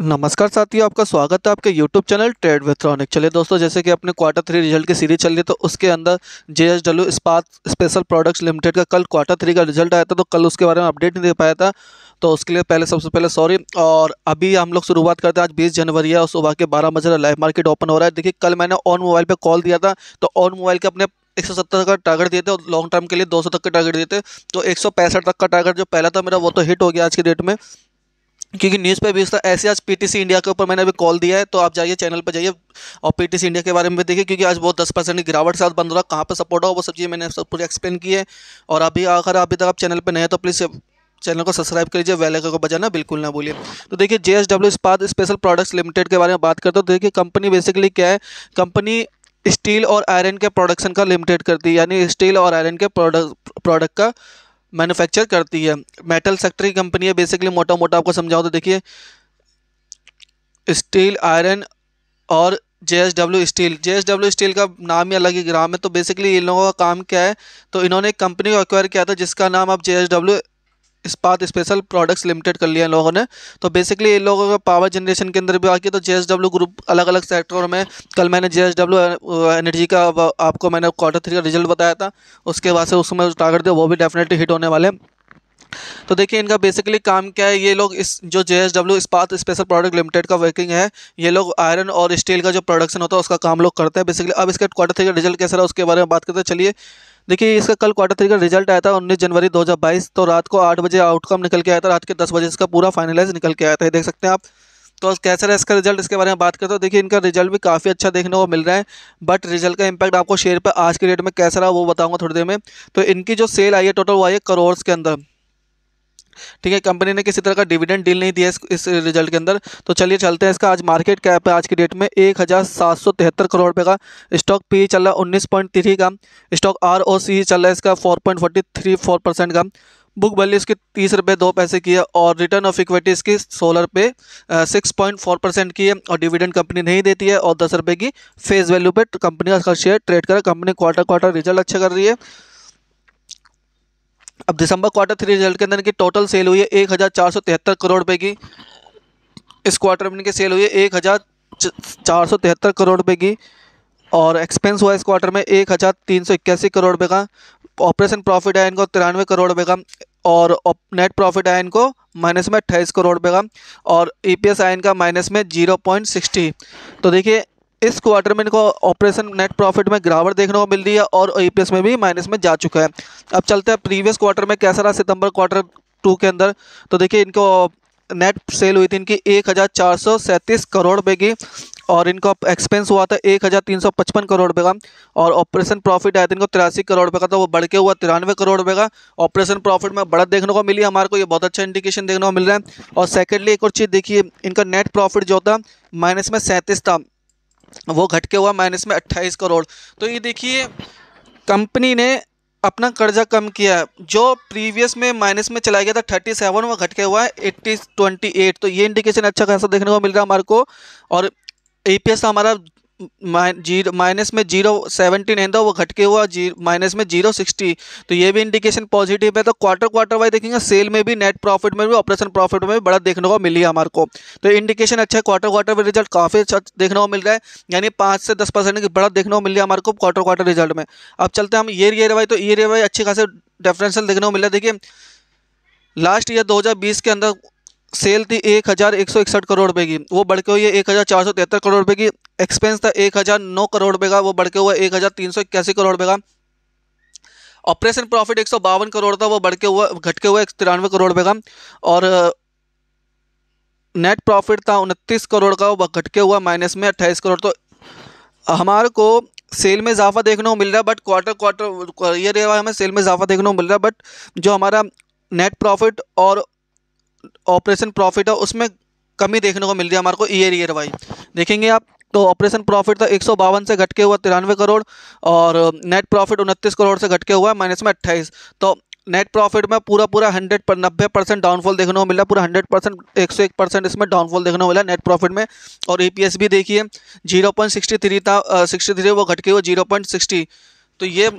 नमस्कार साथियों आपका स्वागत है आपके यूट्यूब चैनल ट्रेड विथ्रॉनिक चलिए दोस्तों जैसे कि अपने क्वार्टर थ्री रिजल्ट की सीरीज चल रही है तो उसके अंदर J S W Ispat special products limited का कल क्वार्टर थ्री का रिजल्ट आया था तो कल उसके बारे में अपडेट नहीं दे पाया था तो उसके लिए पहले सबसे पहले सॉरी और अभी हम लोग शुरुआत करते हैं आज बीस जनवरी है और सुबह के बारह बजे लाइव मार्केट ओपन हो रहा है देखिए कल मैंने ऑन मोबाइल पर कॉल दिया था तो ऑन मोबाइल के अपने एक सौ सत्तर का टारगेट दिए थे और लॉन्ग टर्म के लिए दो सौ तक का टारगेट दिए थे तो एक सौ पैंसठ तक का टारगेट जो पहला था मेरा वो तो हिट हो गया आज के डेट में क्योंकि न्यूज़ भी उसका ऐसे आज पीटीसी इंडिया के ऊपर मैंने अभी कॉल दिया है तो आप जाइए चैनल पर जाइए और पीटीसी इंडिया के बारे में भी देखिए क्योंकि आज बहुत दस परसेंट गिरावट के साथ बंद हो रहा कहाँ पर सपोर्ट हो वो सब चीज़ें मैंने सब पूरी एक्सप्लेन की है और अभी अगर अभी तक आप चैनल पर नए तो प्लीज़ चैनल को सब्सक्राइब कर लीजिए वेलाइकन को बजाना बिल्कुल ना भूलिए तो देखिए J S W Ispat special products limited के बारे में बात करते हो तो देखिए कंपनी बेसिकली क्या है कंपनी स्टील और आयरन के प्रोडक्शन का लिमिटेड करती है यानी स्टील और आयरन के प्रोडक्ट प्रोडक्ट का मैन्युफैक्चर करती है मेटल सेक्टर की कंपनी है बेसिकली मोटा मोटा आपको समझाओ तो देखिए स्टील आयरन और J S W steel J S W steel का नाम ही अलग ही ग्राम है तो बेसिकली इन लोगों का काम क्या है तो इन्होंने एक कंपनी को एक्वायर किया था जिसका नाम आप J S W Ispat special products limited कर लिया इन लोगों ने तो बेसिकली इन लोगों का पावर जनरेशन के अंदर भी आके तो जे ग्रुप अलग अलग सेक्टरों में कल मैंने जे एनर्जी uh, का आपको मैंने क्वार्टर थ्री का रिजल्ट बताया था उसके बाद से उसमें टारगेट थे वो भी डेफिनेटली हिट होने वाले हैं तो देखिए इनका बेसिकली काम क्या है ये लोग इस जो J S W Ispat special product limited का वर्किंग है ये लोग आयरन और स्टील का जो प्रोडक्शन होता है उसका काम लोग करते हैं बेसिकली अब इसके क्वार्टर थ्री का रिजल्ट कैसा रहा उसके बारे में बात करते हैं चलिए देखिए इसका कल क्वार्टर थ्री का रिजल्ट आया था उन्नीस जनवरी 2022 तो रात को आठ बजे आउटकम निकल के आया था रात के दस बजे इसका पूरा फाइनलाइज निकल के आया था देख सकते हैं आप तो कैसा रहा इसका रिजल्ट इसके बारे में बात करते हो देखिए इनका रिजल्ट भी काफ़ी अच्छा देखने को मिल रहा है बट रिजल्ट का इम्पैक्ट आपको शेयर पर आज के डेट में कैसा रहा वो बताऊँगा थोड़ी देर में तो इनकी जो सेल आई है टोटल वो आई है करोड़ के अंदर ठीक है कंपनी ने किसी तरह का डिविडेंड डील नहीं दिया इस, रिजल्ट के अंदर तो चलिए चलते हैं इसका आज मार्केट कैप है आज की डेट में एक हज़ार सात सौ तिहत्तर करोड़ रुपये का स्टॉक पी e चल रहा है उन्नीस पॉइंट थ्री का स्टॉक आर ओ सी चल रहा है इसका four point forty three four percent का बुक वैल्यू इसकी तीस रुपये दो पैसे की है और रिटर्न ऑफ इक्विटी इसकी सोलह रुपये सिक्स पॉइंट फोर परसेंट की है और डिविडेंड कंपनी नहीं देती है और दस रुपये की फेस वैल्यू पे कंपनी का शेयर ट्रेड करा कंपनी क्वार्टर क्वार्टर रिजल्ट अच्छा कर रही है अब दिसंबर क्वार्टर थ्री रिजल्ट के अंदर इनकी टोटल सेल हुई है एक हज़ार चार सौ तिहत्तर करोड़ रुपये की इस क्वार्टर में इनकी सेल हुई है एक हज़ार चार सौ तिहत्तर करोड़ रुपये की और एक्सपेंस हुआ इस क्वार्टर में एक हज़ार तीन सौ इक्यासी करोड़ रुपये का ऑपरेशन प्रॉफिट आया इनको तिरानवे करोड़ रुपये का और नेट प्रॉफिट आया इनको माइनस में अट्ठाईस करोड़ रुपये का और ई पी एस आया इनका माइनस में जीरो पॉइंट सिक्सटी तो देखिए इस क्वार्टर में इनको ऑपरेशन नेट प्रॉफिट में गिरावट देखने को मिल रही है और ईपीएस में भी माइनस में जा चुका है अब चलते हैं प्रीवियस क्वार्टर में कैसा रहा सितंबर क्वार्टर टू के अंदर तो देखिए इनको नेट सेल हुई थी इनकी एक करोड़ रुपये की और इनका एक्सपेंस हुआ था एक हज़ार तीन सौ पचपन करोड़ रुपये का और ऑपरेशन प्रॉफिट आया था इनको तिरासी करोड़ रुपये का तो वो बढ़ के हुआ तिरानवे करोड़ रुपये का ऑपरेशन प्रॉफिट में बढ़त देखने को मिली हमारे को ये बहुत अच्छा इंडिकेशन देखने को मिल रहा है और सेकेंडली एक और चीज़ देखिए इनका नेट प्रॉफिट जो था माइनस में सैंतीस था वो घट के हुआ माइनस में अट्ठाईस करोड़ तो ये देखिए कंपनी ने अपना कर्जा कम किया जो प्रीवियस में माइनस में चला गया था थर्टी सेवन वो घट के हुआ है एट्टी ट्वेंटी एट तो ये इंडिकेशन अच्छा खासा देखने को मिल रहा है हमारे को और ए का हमारा जीरो माइनस में जीरो सेवनटीन है तो वो घट के हुआ जी माइनस में जीरो सिक्सटी तो ये भी इंडिकेशन पॉजिटिव है तो क्वार्टर क्वार्टर वाइज देखेंगे सेल में भी नेट प्रॉफिट में भी ऑपरेशन प्रॉफिट में भी बड़ा देखने को मिली है हमारे को तो इंडिकेशन अच्छा है क्वार्टर क्वार्टर में रिजल्ट काफ़ी अच्छा देखने को मिल रहा है यानी पाँच से दस परसेंट की बड़ा देखने को मिल रहा है हमारे को क्वार्टर क्वार्टर रिजल्ट में अब चलते हैं हम ईयर ईयर वाई तो ईयर ईयर वाई अच्छी खासी डिफरेंशियल देखने को मिला देखिए लास्ट ईयर बीस के अंदर सेल थी एक हज़ार एक सौ इकसठ करोड़ रुपए की वो बढ़ के हुई है एक हज़ार चार सौ तिहत्तर करोड़ रुपए की एक्सपेंस था एक हज़ार नौ करोड़ रुपए का वो बढ़ के हुआ एक हज़ार तीन सौ इक्यासी करोड़ रुपये का ऑपरेशन प्रॉफिट एक सौ बावन करोड़ था वो बढ़ के हुआ घट के हुआ एक तिरानवे करोड़ रुपये का और नेट प्रॉफिट था उनतीस करोड़ का वो घट के हुआ माइनस में अट्ठाईस करोड़ तो हमारे को सेल में इजाफा देखने को मिल रहा है बट क्वार्टर क्वार्टर ये रहा हमें सेल में इजाफा देखने को मिल रहा है बट जो हमारा नेट प्रॉफिट और ऑपरेशन प्रॉफिट है उसमें कमी देखने को मिल रही है हमारे को ईयर ईयर वाई देखेंगे आप तो ऑपरेशन प्रॉफिट था तो एक से घट के हुआ तिरानवे करोड़ और नेट प्रॉफिट उनतीस करोड़ से घट के हुआ है माइनस में अट्ठाईस तो नेट प्रॉफिट में पूरा पूरा हंड्रेड पर नब्बे परसेंट डाउनफॉल देखने को मिला पूरा हंड्रेड परसेंट एक सौ एक परसेंट इसमें डाउनफॉल देखने को मिला नेट प्रॉफिट में और ई e भी देखिए जीरो पॉइंट सिक्सटी थ्री था सिक्सटी थ्री वो घटके हुआ जीरो पॉइंट सिक्सटी तो ये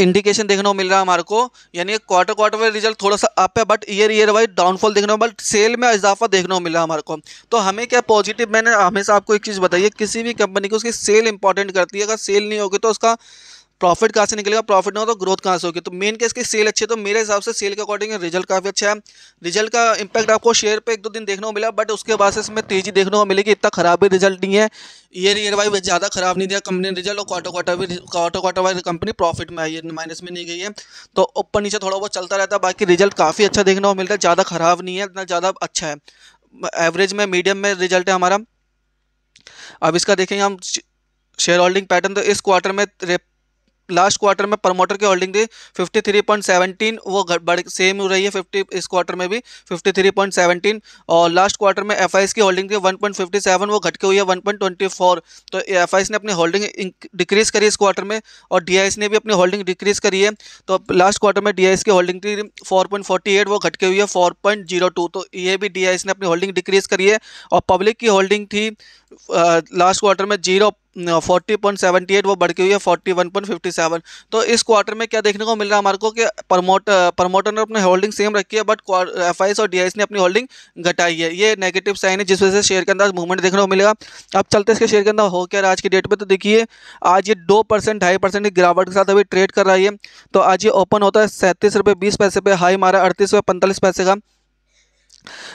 इंडिकेशन देखने को मिल रहा है हमारे को यानी क्वार्टर क्वार्टर वाइज रिजल्ट थोड़ा सा अप है but year year wise downfall देखने को बट सेल में इजाफा देखने को मिल रहा है हमारे को तो हमें क्या पॉजिटिव मैंने हमेशा आपको एक चीज़ बताइए किसी भी कंपनी को उसकी सेल इंपॉर्टेंट करती है अगर सेल नहीं होगी तो उसका प्रॉफिट कहाँ से निकलेगा प्रॉफिट ना हो तो ग्रोथ कहाँ से होगी तो मेन केस के सेल अच्छी तो मेरे हिसाब से सेल के अकॉर्डिंग रिजल्ट काफ़ी अच्छा है रिजल्ट का इंपैक्ट आपको शेयर पे एक दो दिन देखने को मिला बट उसके बाद से इसमें तेजी देखने को मिलेगी इतना खराब भी रिजल्ट नहीं है ईयर ईयर वाइज ज़्यादा खराब नहीं दिया कंपनी ने रिजल्ट और क्वार्टर क्वार्टर भी quarter quarter wise company profit में आई है माइनस में नहीं गई है तो ऊपर नीचे थोड़ा बहुत चलता रहता है बाकी रिजल्ट काफ़ी अच्छा देखने को मिलता है ज़्यादा खराब नहीं है इतना ज़्यादा अच्छा है एवरेज में मीडियम में रिजल्ट है हमारा अब इसका देखेंगे हम शेयर होल्डिंग पैटर्न तो इस क्वार्टर में लास्ट क्वार्टर में प्रमोटर की होल्डिंग थी 53.17 वो बढ़ सेम हो रही है 50 इस क्वार्टर में भी 53.17 और लास्ट क्वार्टर में एफ की होल्डिंग थी 1.57 वो घट के हुई है 1.24 तो एफ ने अपनी होल्डिंग डिक्रीज़ करी इस क्वार्टर में और डी ने भी अपनी होल्डिंग डिक्रीज़ करी है तो लास्ट क्वार्टर में डी की होल्डिंग थी फोर वो घट के हुई है फोर तो ये भी डी ने अपनी होल्डिंग डिक्रीज़ करी है और पब्लिक की होल्डिंग थी लास्ट क्वार्टर में zero forty point seventy eight वो बढ़ के हुई है forty one point fifty seven तो इस क्वार्टर में क्या देखने को मिल रहा है हमारे को कि प्रमोट प्रमोटर ने अपनी होल्डिंग सेम रखी है बट एफ और डी ने अपनी होल्डिंग घटाई है ये नेगेटिव साइन है जिस वजह से शेयर के अंदर मूवमेंट देखने को मिलेगा अब चलते इसके शेयर के अंदर हो क्या आज की डेट पर तो देखिए आज ये दो परसेंट ढाई परसेंट की गिरावट के साथ अभी ट्रेड कर रहा है तो आज ये ओपन होता है सैंतीस रुपये बीस पैसे पे हाई मारा अड़तीस रुपये पैंतालीस पैसे का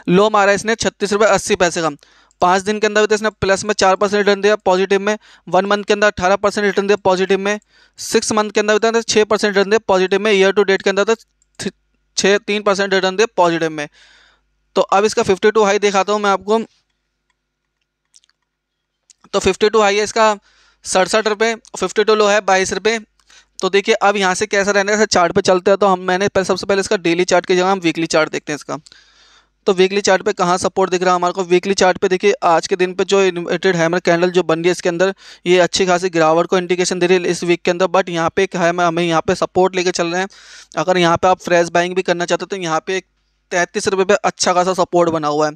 लो मारा इसने छत्तीस रुपये अस्सी पैसे का पाँच दिन के अंदर तो इसने प्लस में चार परसेंट रिटर्न दिया पॉजिटिव में वन मंथ के अंदर अठारह परसेंट रिटर्न दिया पॉजिटिव में सिक्स मंथ के अंदर भी तो छः परसेंट रिटर्न दिया पॉजिटिव में ईयर टू डेट के अंदर तो छः तीन परसेंट रिटर्न दिया पॉजिटिव में तो अब इसका फिफ्टी टू हाई दिखाता हूँ मैं आपको तो फिफ्टी टू हाई है इसका सड़सठ रुपये फिफ्टी टू लो है बाईस रुपये तो देखिए अब यहाँ से कैसा रहना का चार्ट पे चलते हैं तो हम मैंने सबसे पहले इसका डेली चार्ट की जगह हम वीकली चार्ट देखते हैं इसका तो वीकली चार्ट पे कहाँ सपोर्ट दिख रहा है हमारे को वीकली चार्ट पे देखिए आज के दिन पे जो इन्वर्टेड हैमर कैंडल जो बन रही है इसके अंदर ये अच्छी खासी गिरावट को इंडिकेशन दे रही है इस वीक के अंदर बट यहाँ पे एक है हमें यहाँ पे सपोर्ट लेके चल रहे हैं अगर यहाँ पे आप फ्रेश बाइंग भी करना चाहते हो तो यहाँ पे तैंतीस रुपये पे अच्छा खासा सपोर्ट बना हुआ है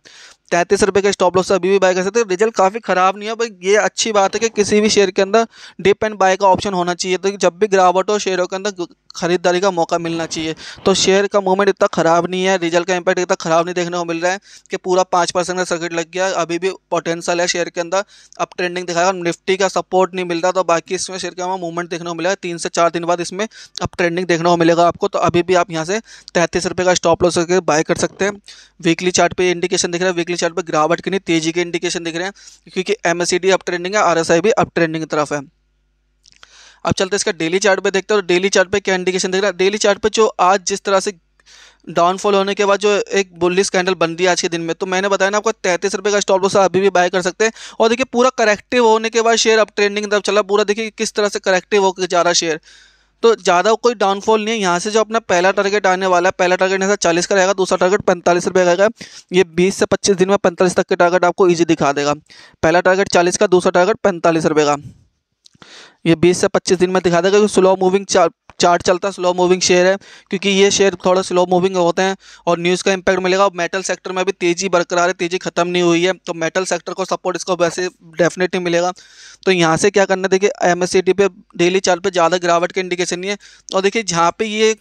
तैंतीस रुपये का स्टॉप लॉस अभी भी बाय कर सकते हैं रिजल्ट काफ़ी ख़राब नहीं है बट ये अच्छी बात है कि किसी भी शेयर के अंदर डिप एंड बाय का ऑप्शन होना चाहिए तो जब भी गिरावट हो शेयरों के अंदर खरीदारी का मौका मिलना चाहिए तो शेयर का मूवमेंट इतना ख़राब नहीं है रिजल्ट का इंपैक्ट इतना ख़राब नहीं देखने को मिल रहा है कि पूरा पाँच परसेंट का सर्किट लग गया अभी भी पोटेंशियल है शेयर के अंदर अब ट्रेंडिंग दिखाएगा निफ्टी का सपोर्ट नहीं मिल रहा तो बाकी इसमें शेयर का मूवमेंट देखने को मिलेगा तीन से चार दिन बाद इसमें अब ट्रेंडिंग देखने को मिलेगा आपको तो अभी भी आप यहाँ से तैंतीस रुपये का स्टॉप लॉस करके बाय कर सकते हैं वीकली चार्ट इंडिकेशन दिख रहा है वीकली चार्ट पर गिरावट कितनी तेजी के इंडिकेशन दिख रहे हैं क्योंकि एम एस अप ट्रेंडिंग है आर भी अप ट्रेंडिंग तरफ है अब चलते इसका डेली चार्ट पे देखते हैं और डेली चार्ट पे क्या इंडिकेशन दिख रहा है डेली चार्ट पे जो आज जिस तरह से डाउनफॉल होने के बाद जो एक बुलिस कैंडल बन रही आज के दिन में तो मैंने बताया ना आपको तैंतीस रुपये का स्टॉप लॉस अभी भी बाय कर सकते हैं और देखिए पूरा करेक्टिव होने के बाद शेयर अब ट्रेंडिंग तरफ चला पूरा देखिए किस तरह से करेक्टिव होकर जा रहा शेयर तो ज़्यादा कोई डाउनफॉल नहीं है यहाँ से जो अपना पहला टारगेट आने वाला है पहला टारगेट यहाँ चालीस का रहेगा दूसरा टारगेट पैंतालीस रुपये रहेगा ये बीस से पच्चीस दिन में पैंतालीस तक के टारगेट आपको ईजी दिखा देगा पहला टारगेट चालीस का दूसरा टारगेट पैंतालीस रुपये का ये 20 से 25 दिन में दिखा देगा क्योंकि स्लो मूविंग चार्ट चलता है स्लो मूविंग शेयर है क्योंकि ये शेयर थोड़ा स्लो मूविंग होते हैं और न्यूज़ का इंपैक्ट मिलेगा और मेटल सेक्टर में भी तेज़ी बरकरार है तेज़ी खत्म नहीं हुई है तो मेटल सेक्टर को सपोर्ट इसको वैसे डेफिनेटली मिलेगा तो यहाँ से क्या करना देखिए एम पे डेली चार्ट पर ज़्यादा गिरावट का इंडिकेशन नहीं है और देखिए जहाँ पर ये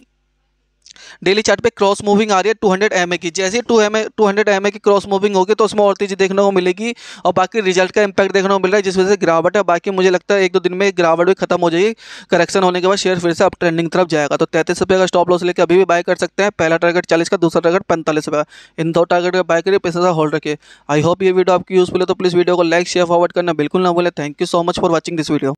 डेली चार्ट पे क्रॉस मूविंग आ रही है 200 एमए की जैसे two M two hundred M की क्रॉस मूविंग होगी तो उसमें और तेजी देखने को मिलेगी और बाकी रिजल्ट का इंपैक्ट देखने को मिल रहा है जिस वजह से गिरावट है बाकी मुझे लगता है एक दो दिन में गिरावट भी खत्म हो जाएगी करेक्शन होने के बाद शेयर फिर से अब ट्रेंडिंग तरफ जाएगा तो तैंतीस रुपये का स्टॉप लॉस लेकर अभी भी बाय कर सकते हैं पहला टारगेट चालीस का दूसरा टारगेट पैंतालीस रुपये इन दो टारगेट का बाय करिए पैसे होल्ड रखिए आई होप ये वीडियो आपकी यूजफुल है तो प्लीज़ वीडियो को लाइक शेयर फॉरवर्ड करना बिल्कुल ना बोले thank you so much for watching this video